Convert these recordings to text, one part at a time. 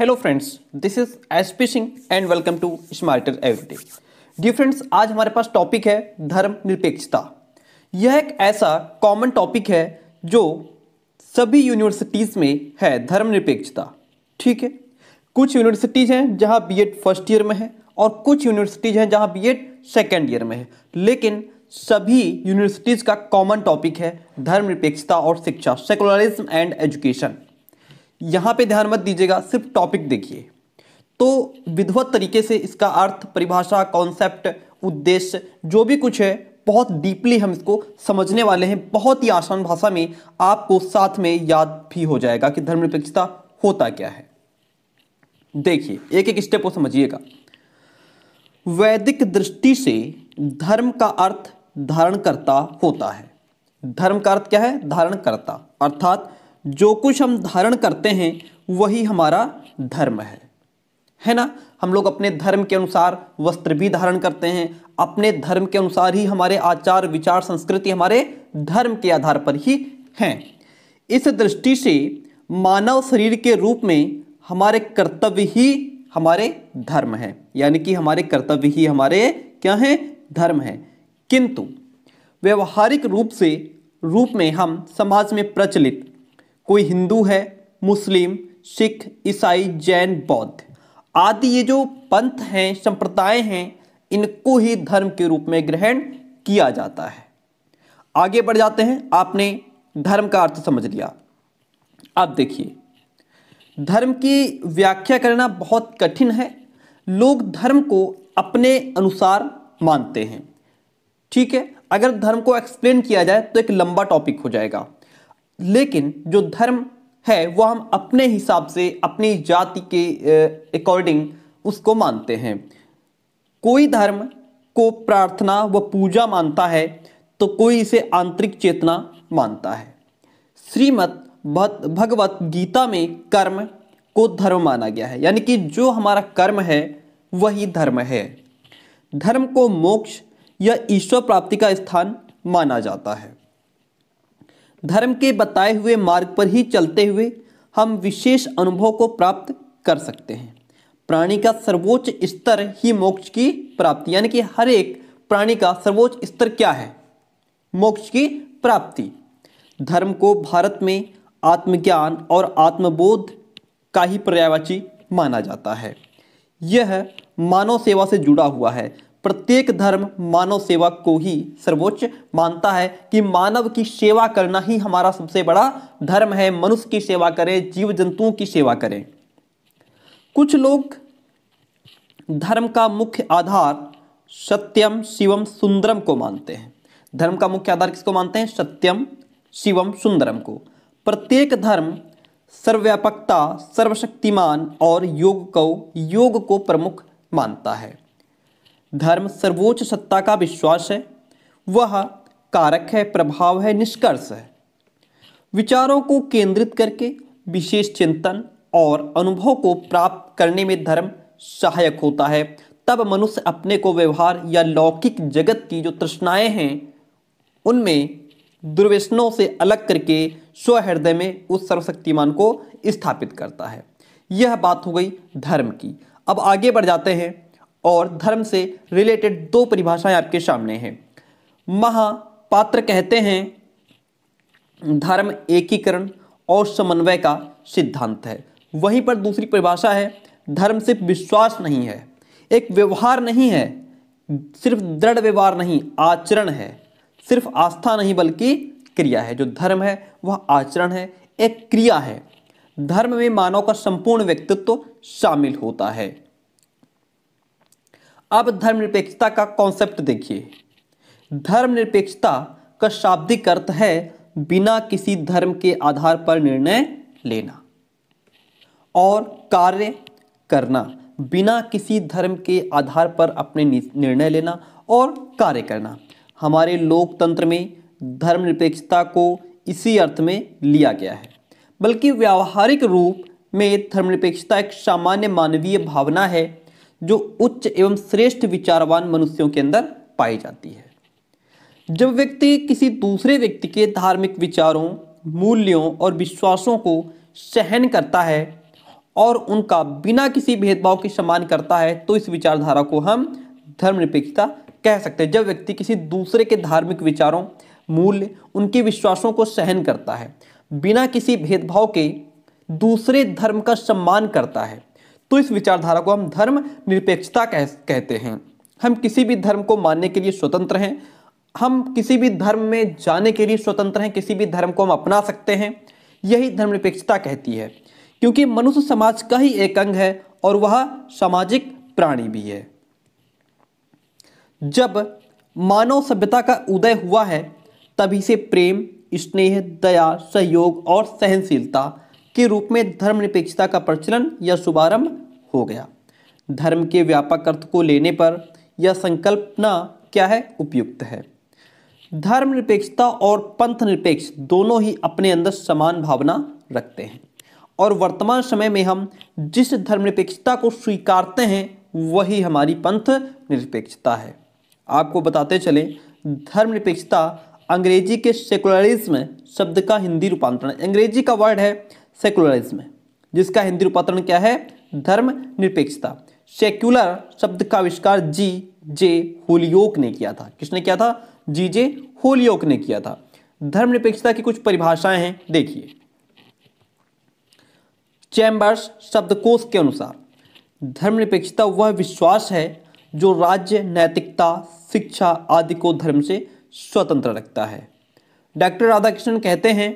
hello friends this is S P Singh and welcome to Smarter Everyday dear friends आज हमारे पास topic है धर्म निरपेक्षता यह एक ऐसा कॉमन टॉपिक है जो सभी यूनिवर्सिटीज़ में है धर्म निरपेक्षता ठीक है कुछ यूनिवर्सिटीज़ हैं जहां बीएड फर्स्ट ईयर में है और कुछ यूनिवर्सिटीज़ हैं जहां बीएड सेकेंड ईयर में है लेकिन सभी यूनिवर्सिटीज़ का कॉमन टॉपिक है धर्म निरपेक्षता और शिक्षा सेकुलरिज्म एंड एजुकेशन यहाँ पे ध्यान मत दीजिएगा सिर्फ टॉपिक देखिए तो विधवत तरीके से इसका अर्थ परिभाषा कॉन्सेप्ट उद्देश्य जो भी कुछ है बहुत डीपली हम इसको समझने वाले हैं बहुत ही आसान भाषा में आपको साथ में याद भी हो जाएगा कि धर्मनिरपेक्षता होता क्या है देखिए एक एक स्टेप को समझिएगा वैदिक दृष्टि से धर्म का अर्थ धारण करता होता है धर्म का अर्थ क्या है धारण करता अर्थात जो कुछ हम धारण करते हैं वही हमारा धर्म है है ना हम लोग अपने धर्म के अनुसार वस्त्र भी धारण करते हैं अपने धर्म के अनुसार ही हमारे आचार विचार संस्कृति हमारे धर्म के आधार पर ही हैं इस दृष्टि से मानव शरीर के रूप में हमारे कर्तव्य ही हमारे धर्म है यानी कि हमारे कर्तव्य ही हमारे क्या हैं धर्म है किंतु व्यवहारिक रूप से रूप में हम समाज में प्रचलित कोई हिंदू है मुस्लिम सिख ईसाई जैन बौद्ध आदि ये जो पंथ हैं संप्रदाय हैं इनको ही धर्म के रूप में ग्रहण किया जाता है आगे बढ़ जाते हैं आपने धर्म का अर्थ समझ लिया अब देखिए धर्म की व्याख्या करना बहुत कठिन है लोग धर्म को अपने अनुसार मानते हैं ठीक है अगर धर्म को एक्सप्लेन किया जाए तो एक लंबा टॉपिक हो जाएगा लेकिन जो धर्म है वह हम अपने हिसाब से अपनी जाति के अकॉर्डिंग उसको मानते हैं कोई धर्म को प्रार्थना व पूजा मानता है तो कोई इसे आंतरिक चेतना मानता है श्रीमद भगवत गीता में कर्म को धर्म माना गया है यानी कि जो हमारा कर्म है वही धर्म है धर्म को मोक्ष या ईश्वर प्राप्ति का स्थान माना जाता है धर्म के बताए हुए मार्ग पर ही चलते हुए हम विशेष अनुभव को प्राप्त कर सकते हैं प्राणी का सर्वोच्च स्तर ही मोक्ष की प्राप्ति यानी कि हर एक प्राणी का सर्वोच्च स्तर क्या है मोक्ष की प्राप्ति धर्म को भारत में आत्मज्ञान और आत्मबोध का ही पर्यायवाची माना जाता है यह मानव सेवा से जुड़ा हुआ है प्रत्येक धर्म मानव सेवा को ही सर्वोच्च मानता है कि मानव की सेवा करना ही हमारा सबसे बड़ा धर्म है मनुष्य की सेवा करें जीव जंतुओं की सेवा करें कुछ लोग धर्म का मुख्य आधार सत्यम शिवम सुंदरम को मानते हैं धर्म का मुख्य आधार किसको मानते हैं सत्यम शिवम सुंदरम को प्रत्येक धर्म सर्वव्यापकता सर्वशक्तिमान और योग को योग को प्रमुख मानता है धर्म सर्वोच्च सत्ता का विश्वास है वह कारक है प्रभाव है निष्कर्ष है विचारों को केंद्रित करके विशेष चिंतन और अनुभव को प्राप्त करने में धर्म सहायक होता है तब मनुष्य अपने को व्यवहार या लौकिक जगत की जो तृष्णाएँ हैं उनमें दुर्व्यसनों से अलग करके स्वहृदय में उस सर्वशक्तिमान को स्थापित करता है यह बात हो गई धर्म की अब आगे बढ़ जाते हैं और धर्म से रिलेटेड दो परिभाषाएं आपके सामने हैं महापात्र कहते हैं धर्म एकीकरण और समन्वय का सिद्धांत है वहीं पर दूसरी परिभाषा है धर्म सिर्फ विश्वास नहीं है एक व्यवहार नहीं है सिर्फ दृढ़ व्यवहार नहीं आचरण है सिर्फ आस्था नहीं बल्कि क्रिया है जो धर्म है वह आचरण है एक क्रिया है धर्म में मानव का संपूर्ण व्यक्तित्व शामिल होता है अब धर्मनिरपेक्षता का कॉन्सेप्ट देखिए धर्मनिरपेक्षता का शाब्दिक अर्थ है बिना किसी धर्म के आधार पर निर्णय लेना और कार्य करना बिना किसी धर्म के आधार पर अपने निर्णय लेना और कार्य करना हमारे लोकतंत्र में धर्मनिरपेक्षता को इसी अर्थ में लिया गया है बल्कि व्यावहारिक रूप में धर्मनिरपेक्षता एक सामान्य मानवीय भावना है जो उच्च एवं श्रेष्ठ विचारवान मनुष्यों के अंदर पाई जाती है जब व्यक्ति किसी दूसरे व्यक्ति के धार्मिक विचारों मूल्यों और विश्वासों को सहन करता है और उनका बिना किसी भेदभाव के सम्मान करता है तो इस विचारधारा को हम धर्मनिरपेक्षता कह सकते हैं जब व्यक्ति किसी दूसरे के धार्मिक विचारों मूल्य उनके विश्वासों को सहन करता है बिना किसी भेदभाव के दूसरे धर्म का सम्मान करता है तो इस विचारधारा को हम धर्म निरपेक्षता कह कहते हैं हम किसी भी धर्म को मानने के लिए स्वतंत्र हैं हम किसी भी धर्म में जाने के लिए स्वतंत्र हैं किसी भी धर्म को हम अपना सकते हैं यही धर्मनिरपेक्षता कहती है क्योंकि मनुष्य समाज का ही एक अंग है और वह सामाजिक प्राणी भी है जब मानव सभ्यता का उदय हुआ है तभी से प्रेम स्नेह दया सहयोग और सहनशीलता के रूप में धर्मनिरपेक्षता का प्रचलन या शुभारंभ हो गया धर्म के व्यापक अर्थ को लेने पर यह संकल्पना क्या है उपयुक्त है धर्मनिरपेक्षता और पंथ निरपेक्ष दोनों ही अपने अंदर समान भावना रखते हैं और वर्तमान समय में हम जिस धर्मनिरपेक्षता को स्वीकारते हैं वही हमारी पंथ निरपेक्षता है आपको बताते चले धर्मनिरपेक्षता अंग्रेजी के सेकुलरिज्म शब्द का हिंदी रूपांतरण अंग्रेजी का वर्ड है सेकुलरिज्म जिसका हिंदी रूपांतरण क्या है धर्म निरपेक्षता सेक्युलर शब्द का आविष्कार जी जे होलियोक ने किया था किसने किया था जी जे होलियोक ने किया था धर्मनिरपेक्षता की कुछ परिभाषाएं हैं देखिए चैम्बर्स शब्दकोश के अनुसार धर्मनिरपेक्षता वह विश्वास है जो राज्य नैतिकता शिक्षा आदि को धर्म से स्वतंत्र रखता है डॉक्टर राधाकृष्णन कहते हैं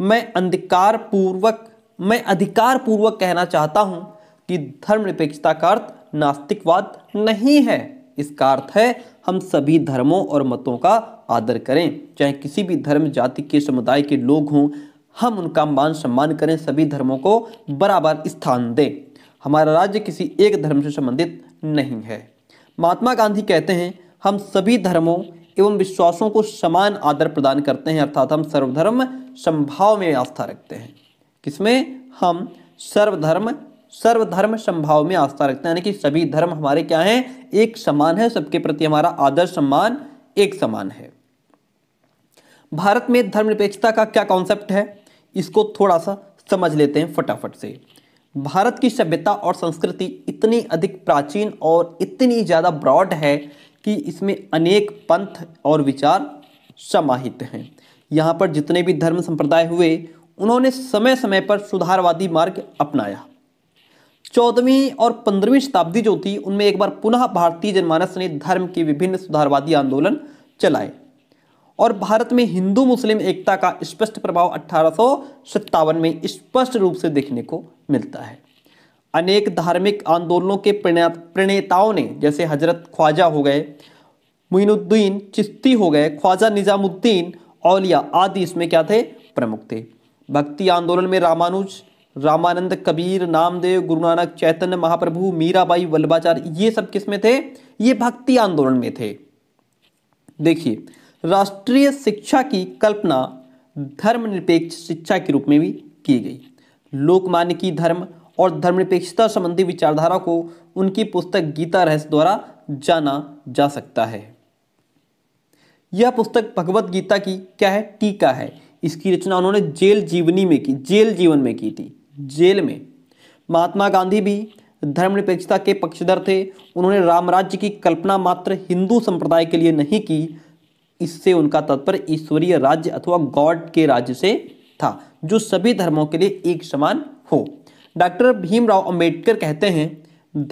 मैं अंधकार पूर्वक मैं अधिकार पूर्वक कहना चाहता हूँ कि धर्मनिरपेक्षता का अर्थ नास्तिकवाद नहीं है इसका अर्थ है हम सभी धर्मों और मतों का आदर करें चाहे किसी भी धर्म जाति के समुदाय के लोग हों हम उनका मान सम्मान करें सभी धर्मों को बराबर स्थान दें हमारा राज्य किसी एक धर्म से संबंधित नहीं है महात्मा गांधी कहते हैं हम सभी धर्मों एवं विश्वासों को समान आदर प्रदान करते हैं अर्थात हम सर्वधर्म संभाव में आस्था रखते हैं किसमें हम सर्वधर्म सर्वधर्म संभाव में आस्था रखते हैं यानी कि सभी धर्म हमारे क्या हैं एक समान है सबके प्रति हमारा आदर सम्मान एक समान है भारत में धर्मनिरपेक्षता का क्या कॉन्सेप्ट है इसको थोड़ा सा समझ लेते हैं फटाफट से भारत की सभ्यता और संस्कृति इतनी अधिक प्राचीन और इतनी ज़्यादा ब्रॉड है कि इसमें अनेक पंथ और विचार समाहित हैं यहाँ पर जितने भी धर्म संप्रदाय हुए उन्होंने समय समय पर सुधारवादी मार्ग अपनाया चौदहवीं और पंद्रहवीं शताब्दी जो थी उनमें एक बार पुनः भारतीय जनमानस ने धर्म के विभिन्न सुधारवादी आंदोलन चलाए और भारत में हिंदू मुस्लिम एकता का स्पष्ट प्रभाव अठारह में स्पष्ट रूप से देखने को मिलता है अनेक धार्मिक आंदोलनों के प्रणेताओं ने जैसे हजरत ख्वाजा हो गए मुइनुद्दीन चिश्ती हो गए ख्वाजा निज़ामुद्दीन औलिया आदि इसमें क्या थे प्रमुख थे भक्ति आंदोलन में रामानुज रामानंद कबीर नामदेव गुरु नानक चैतन्य महाप्रभु मीराबाई वल्लभाचार्य ये सब किस में थे ये भक्ति आंदोलन में थे देखिए राष्ट्रीय शिक्षा की कल्पना धर्मनिरपेक्ष शिक्षा के रूप में भी की गई लोकमान्य की धर्म और धर्मनिरपेक्षता संबंधी विचारधारा को उनकी पुस्तक गीता रहस्य द्वारा जाना जा सकता है यह पुस्तक भगवत गीता की क्या है टीका है इसकी रचना उन्होंने जेल जीवनी में की जेल जीवन में की थी जेल में महात्मा गांधी भी धर्मनिरपेक्षता के पक्षधर थे उन्होंने राम राज्य की कल्पना मात्र हिंदू संप्रदाय के लिए नहीं की इससे उनका तात्पर्य ईश्वरीय राज्य अथवा गॉड के राज्य से था जो सभी धर्मों के लिए एक समान हो डॉक्टर भीमराव अंबेडकर कहते हैं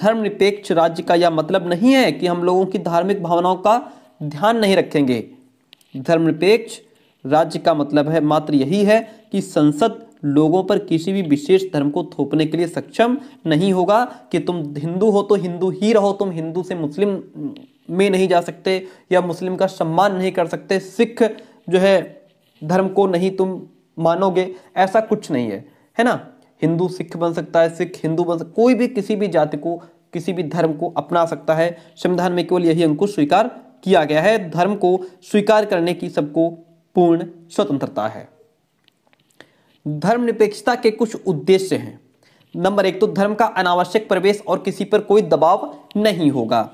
धर्मनिरपेक्ष राज्य का यह मतलब नहीं है कि हम लोगों की धार्मिक भावनाओं का ध्यान नहीं रखेंगे धर्मनिरपेक्ष राज्य का मतलब है मात्र यही है कि संसद लोगों पर किसी भी विशेष धर्म को थोपने के लिए सक्षम नहीं होगा कि तुम हिंदू हो तो हिंदू ही रहो तुम हिंदू से मुस्लिम में नहीं जा सकते या मुस्लिम का सम्मान नहीं कर सकते सिख जो है धर्म को नहीं तुम मानोगे ऐसा कुछ नहीं है है ना हिंदू सिख बन सकता है सिख हिंदू बन सकता कोई भी किसी भी जाति को किसी भी धर्म को अपना सकता है संविधान में केवल यही अंकुश स्वीकार किया गया है धर्म को स्वीकार करने की सबको पूर्ण स्वतंत्रता है धर्मनिरपेक्षता के कुछ उद्देश्य हैं नंबर एक तो धर्म का अनावश्यक प्रवेश और किसी पर कोई दबाव नहीं होगा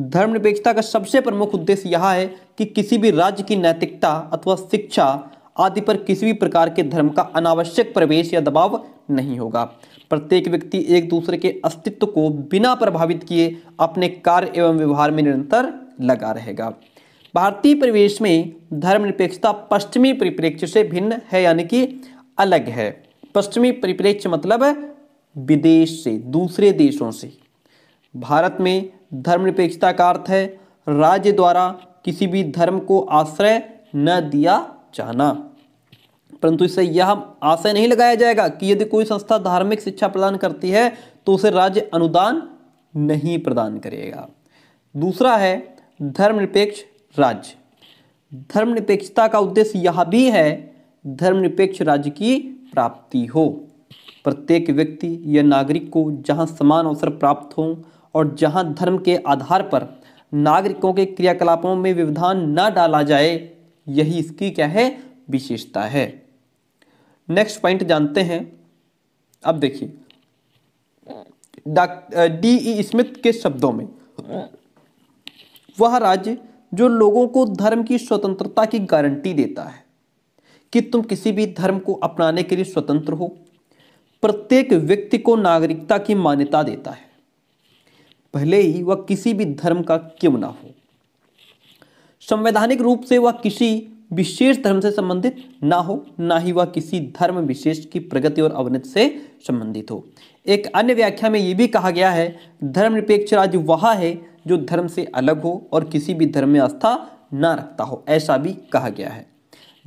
धर्मनिरपेक्षता का सबसे प्रमुख उद्देश्य यह है कि किसी भी राज्य की नैतिकता अथवा शिक्षा आदि पर किसी भी प्रकार के धर्म का अनावश्यक प्रवेश या दबाव नहीं होगा प्रत्येक व्यक्ति एक दूसरे के अस्तित्व को बिना प्रभावित किए अपने कार्य एवं व्यवहार में निरंतर लगा रहेगा भारतीय परिवेश में धर्मनिरपेक्षता पश्चिमी परिप्रेक्ष्य से भिन्न है यानी कि अलग है पश्चिमी परिप्रेक्ष्य मतलब विदेश से दूसरे देशों से भारत में धर्मनिरपेक्षता का अर्थ है राज्य द्वारा किसी भी धर्म को आश्रय न दिया जाना परंतु इससे यह आशय नहीं लगाया जाएगा कि यदि कोई संस्था धार्मिक शिक्षा प्रदान करती है तो उसे राज्य अनुदान नहीं प्रदान करेगा दूसरा है धर्मनिरपेक्ष राज्य धर्मनिरपेक्षता का उद्देश्य यह भी है धर्मनिरपेक्ष राज्य की प्राप्ति हो प्रत्येक व्यक्ति या नागरिक को जहां समान अवसर प्राप्त हों और जहां धर्म के आधार पर नागरिकों के क्रियाकलापों में व्यवधान न डाला जाए यही इसकी क्या है विशेषता है नेक्स्ट पॉइंट जानते हैं अब देखिए डी ई स्मिथ के शब्दों में वह राज्य जो लोगों को धर्म की स्वतंत्रता की गारंटी देता है कि तुम किसी भी धर्म को अपनाने के लिए स्वतंत्र हो प्रत्येक व्यक्ति को नागरिकता की मान्यता देता है भले ही वह किसी भी धर्म का क्यों ना हो संवैधानिक रूप से वह किसी विशेष धर्म से संबंधित ना हो ना ही वह किसी धर्म विशेष की प्रगति और अवनति से संबंधित हो एक अन्य व्याख्या में ये भी कहा गया है धर्मनिरपेक्ष राज्य वह है जो धर्म से अलग हो और किसी भी धर्म में आस्था ना रखता हो ऐसा भी कहा गया है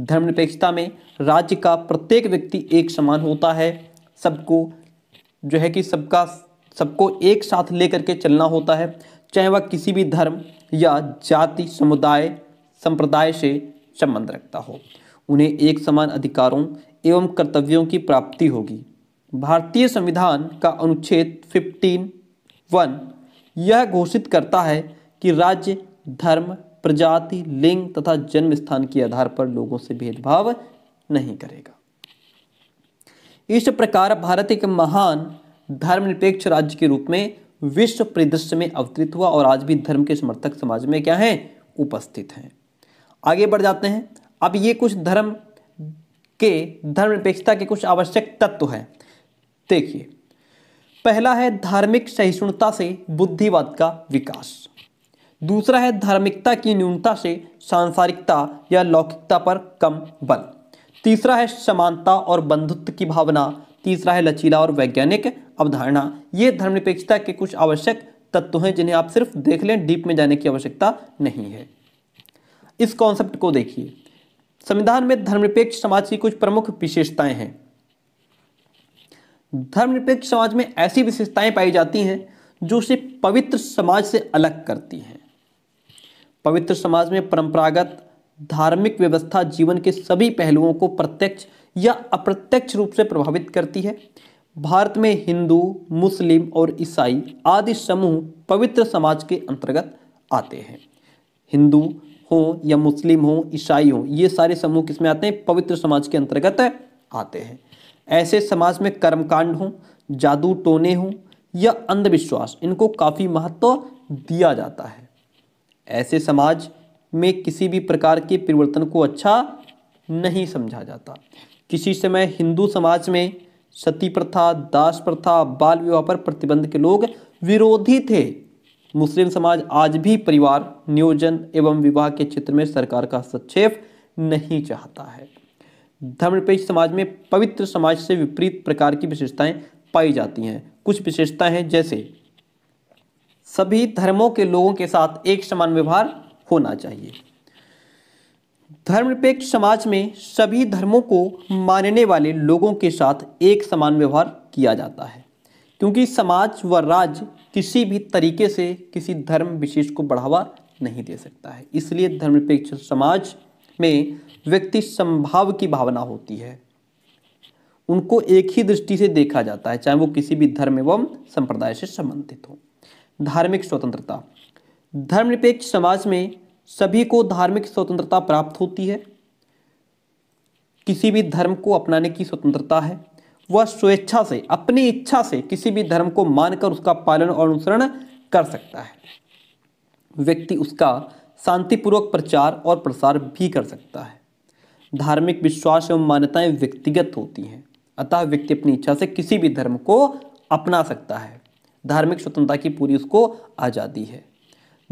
धर्मनिरपेक्षता में राज्य का प्रत्येक व्यक्ति एक समान होता है सबको जो है कि सबका सबको एक साथ लेकर के चलना होता है चाहे वह किसी भी धर्म या जाति समुदाय संप्रदाय से संबंध रखता हो उन्हें एक समान अधिकारों एवं कर्तव्यों की प्राप्ति होगी भारतीय संविधान का अनुच्छेद फिफ्टीन वन यह घोषित करता है कि राज्य धर्म प्रजाति लिंग तथा जन्म स्थान के आधार पर लोगों से भेदभाव नहीं करेगा इस प्रकार भारत एक महान धर्मनिरपेक्ष राज्य के रूप में विश्व परिदृश्य में अवतरित हुआ और आज भी धर्म के समर्थक समाज में क्या है उपस्थित हैं आगे बढ़ जाते हैं अब ये कुछ धर्म के धर्मनिरपेक्षता के कुछ आवश्यक तत्व हैं देखिए पहला है धार्मिक सहिष्णुता से बुद्धिवाद का विकास दूसरा है धार्मिकता की न्यूनता से सांसारिकता या लौकिकता पर कम बल तीसरा है समानता और बंधुत्व की भावना तीसरा है लचीला और वैज्ञानिक अवधारणा ये धर्मनिरपेक्षता के कुछ आवश्यक तत्व हैं जिन्हें आप सिर्फ देख लें डीप में जाने की आवश्यकता नहीं है इस कॉन्सेप्ट को देखिए संविधान में धर्मनिरपेक्ष समाज की कुछ प्रमुख विशेषताएं हैं धर्मनिरपेक्ष समाज में ऐसी विशेषताएं पाई जाती हैं जो उसे पवित्र समाज से अलग करती हैं पवित्र समाज में परंपरागत धार्मिक व्यवस्था जीवन के सभी पहलुओं को प्रत्यक्ष या अप्रत्यक्ष रूप से प्रभावित करती है भारत में हिंदू मुस्लिम और ईसाई आदि समूह पवित्र समाज के अंतर्गत आते हैं हिंदू हो या मुस्लिम हो ईसाई हो ये सारे समूह किसमें आते हैं पवित्र समाज के अंतर्गत आते हैं ऐसे समाज में कर्मकांड हो जादू टोने हो या अंधविश्वास इनको काफ़ी महत्व दिया जाता है ऐसे समाज में किसी भी प्रकार के परिवर्तन को अच्छा नहीं समझा जाता किसी समय हिंदू समाज में सती प्रथा दास प्रथा बाल विवाह पर प्रतिबंध के लोग विरोधी थे मुस्लिम समाज आज भी परिवार नियोजन एवं विवाह के क्षेत्र में सरकार का हस्तक्षेप नहीं चाहता है धर्मनिरपेक्ष समाज में पवित्र समाज से विपरीत प्रकार की विशेषताएं पाई जाती हैं कुछ विशेषताएं हैं जैसे सभी धर्मों के लोगों के साथ एक समान व्यवहार होना चाहिए धर्मनिरपेक्ष समाज में सभी धर्मों को मानने वाले लोगों के साथ एक समान व्यवहार किया जाता है क्योंकि समाज व राज्य किसी भी तरीके से किसी धर्म विशेष को बढ़ावा नहीं दे सकता है इसलिए धर्मनिरपेक्ष समाज में व्यक्ति संभाव की भावना होती है उनको एक ही दृष्टि से देखा जाता है चाहे वो किसी भी धर्म एवं संप्रदाय से संबंधित हो धार्मिक स्वतंत्रता धर्मनिरपेक्ष समाज में सभी को धार्मिक स्वतंत्रता प्राप्त होती है किसी भी धर्म को अपनाने की स्वतंत्रता है वह स्वेच्छा से अपनी इच्छा से किसी भी धर्म को मानकर उसका पालन और अनुसरण कर सकता है व्यक्ति उसका शांतिपूर्वक प्रचार और प्रसार भी कर सकता है धार्मिक विश्वास एवं मान्यताएं व्यक्तिगत होती हैं अतः व्यक्ति अपनी इच्छा से किसी भी धर्म को अपना सकता है धार्मिक स्वतंत्रता की पूरी उसको आज़ादी है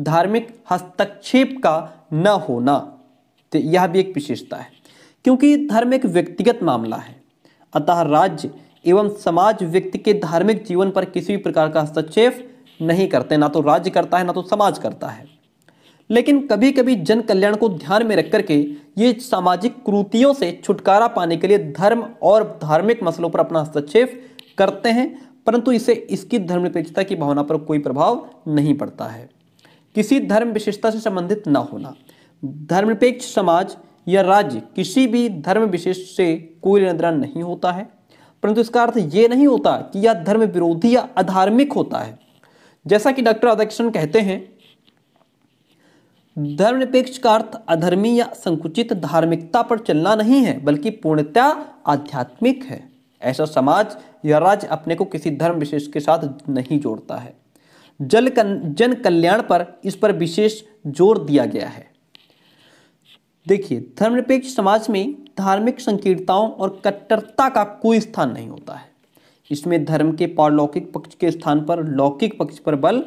धार्मिक हस्तक्षेप का न होना तो यह भी एक विशेषता है क्योंकि धर्म एक व्यक्तिगत मामला है अतः राज्य एवं समाज व्यक्ति के धार्मिक जीवन पर किसी भी प्रकार का हस्तक्षेप नहीं करते ना तो राज्य करता है ना तो समाज करता है लेकिन कभी कभी जन कल्याण को ध्यान में रख करके ये सामाजिक क्रूतियों से छुटकारा पाने के लिए धर्म और धार्मिक मसलों पर अपना हस्तक्षेप करते हैं परंतु इसे इसकी धर्मनिरपेक्षता की भावना पर कोई प्रभाव नहीं पड़ता है किसी धर्म विशेषता से संबंधित न होना धर्मनिरपेक्ष समाज या राज्य किसी भी धर्म विशेष से कोई लेना नहीं होता है परंतु इसका अर्थ ये नहीं होता कि यह धर्म विरोधी या अधार्मिक होता है जैसा कि डॉक्टर राधाकृष्णन कहते हैं धर्मनिरपेक्ष का अर्थ अधर्मी या संकुचित धार्मिकता पर चलना नहीं है बल्कि पूर्णतया आध्यात्मिक है ऐसा समाज या राज्य अपने को किसी धर्म विशेष के साथ नहीं जोड़ता है जल कन, जन कल्याण पर इस पर विशेष जोर दिया गया है देखिए धर्मनिरपेक्ष समाज में धार्मिक संकीर्णताओं और कट्टरता का कोई स्थान नहीं होता है इसमें धर्म के पारलौकिक पक्ष के स्थान पर लौकिक पक्ष पर बल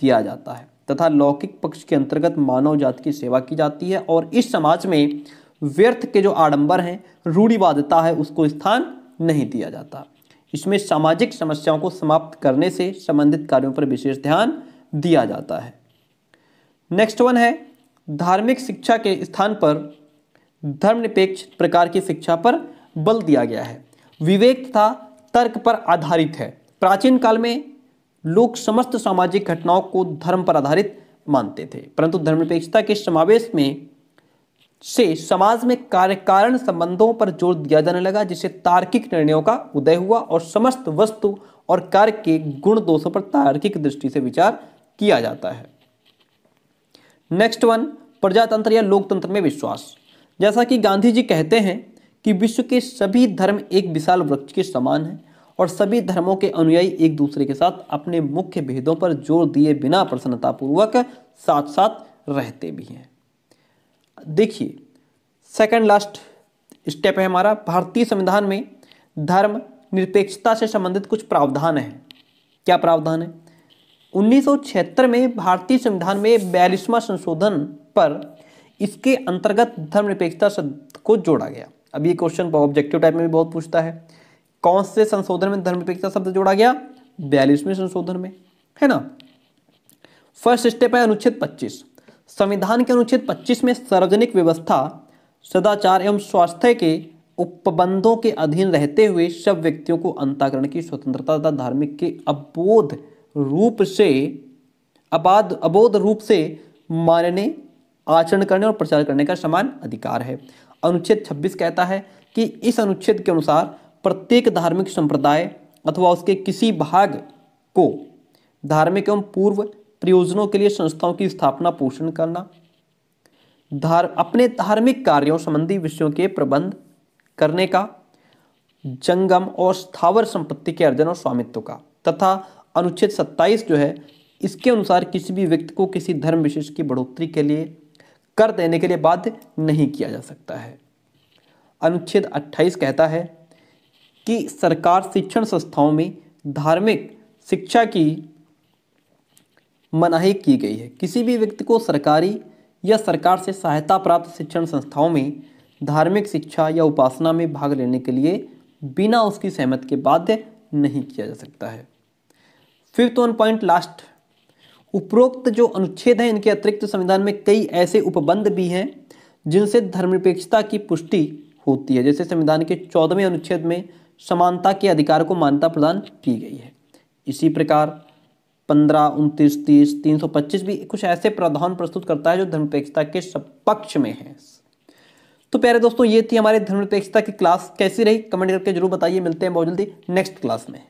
दिया जाता है तथा लौकिक पक्ष के अंतर्गत मानव जाति की सेवा की जाती है और इस समाज में व्यर्थ के जो आडंबर हैं रूढ़िवादता है उसको स्थान नहीं दिया जाता इसमें सामाजिक समस्याओं को समाप्त करने से संबंधित कार्यों पर विशेष ध्यान दिया जाता है नेक्स्ट वन है धार्मिक शिक्षा के स्थान पर धर्मनिरपेक्ष प्रकार की शिक्षा पर बल दिया गया है विवेक तथा तर्क पर आधारित है प्राचीन काल में लोग समस्त सामाजिक घटनाओं को धर्म पर आधारित मानते थे परंतु धर्मनिरपेक्षता के समावेश में से समाज में कार्यकारण संबंधों पर जोर दिया जाने लगा जिससे तार्किक निर्णयों का उदय हुआ और समस्त वस्तु और कार्य के गुण दोषों पर तार्किक दृष्टि से विचार किया जाता है नेक्स्ट वन प्रजातंत्र या लोकतंत्र में विश्वास जैसा कि गांधी जी कहते हैं कि विश्व के सभी धर्म एक विशाल वृक्ष के समान हैं और सभी धर्मों के अनुयायी एक दूसरे के साथ अपने मुख्य भेदों पर जोर दिए बिना प्रसन्नतापूर्वक साथ साथ रहते भी हैं देखिए सेकंड लास्ट स्टेप है हमारा भारतीय संविधान में धर्म निरपेक्षता से संबंधित कुछ प्रावधान हैं क्या प्रावधान है 1976 में भारतीय संविधान में बयालीसवा संशोधन पर इसके अंतर्गत धर्मनिरपेक्षता शब्द को जोड़ा गया अब ये क्वेश्चन ऑब्जेक्टिव टाइप में भी बहुत पूछता है कौन से संशोधन में धर्मनिरपेक्षता शब्द जोड़ा गया बयालीसवें संशोधन में है ना फर्स्ट स्टेप है अनुच्छेद 25 संविधान के अनुच्छेद 25 में सार्वजनिक व्यवस्था सदाचार एवं स्वास्थ्य के उपबंधों के अधीन रहते हुए सब व्यक्तियों को अंताकरण की स्वतंत्रता तथा धार्मिक के अबोध रूप से अबाध अबोध रूप से मानने आचरण करने और प्रचार करने का समान अधिकार है अनुच्छेद 26 कहता है कि इस अनुच्छेद के अनुसार प्रत्येक धार्मिक संप्रदाय अथवा उसके किसी भाग को धार्मिक एवं पूर्व प्रयोजनों के लिए संस्थाओं की स्थापना पोषण करना धार अपने धार्मिक कार्यों संबंधी विषयों के प्रबंध करने का जंगम और स्थावर संपत्ति के अर्जन और स्वामित्व का तथा अनुच्छेद 27 जो है इसके अनुसार किसी भी व्यक्ति को किसी धर्म विशेष की बढ़ोतरी के लिए कर देने के लिए बाध्य नहीं किया जा सकता है अनुच्छेद 28 कहता है कि सरकार शिक्षण संस्थाओं में धार्मिक शिक्षा की मनाही की गई है किसी भी व्यक्ति को सरकारी या सरकार से सहायता प्राप्त शिक्षण संस्थाओं में धार्मिक शिक्षा या उपासना में भाग लेने के लिए बिना उसकी सहमत के बाध्य नहीं किया जा सकता है फिफ्थ वन पॉइंट लास्ट उपरोक्त जो अनुच्छेद हैं इनके अतिरिक्त संविधान में कई ऐसे उपबंध भी हैं जिनसे धर्मनिरपेक्षता की पुष्टि होती है जैसे संविधान के चौदहवें अनुच्छेद में समानता के अधिकार को मान्यता प्रदान की गई है इसी प्रकार पंद्रह उनतीस तीस तीन सौ पच्चीस भी कुछ ऐसे प्रावधान प्रस्तुत करता है जो धर्मनिरपेक्षता के सपक्ष में है तो प्यारे दोस्तों ये थी हमारे धर्मनिरपेक्षता की क्लास कैसी रही कमेंट करके जरूर बताइए मिलते हैं बहुत जल्दी नेक्स्ट क्लास में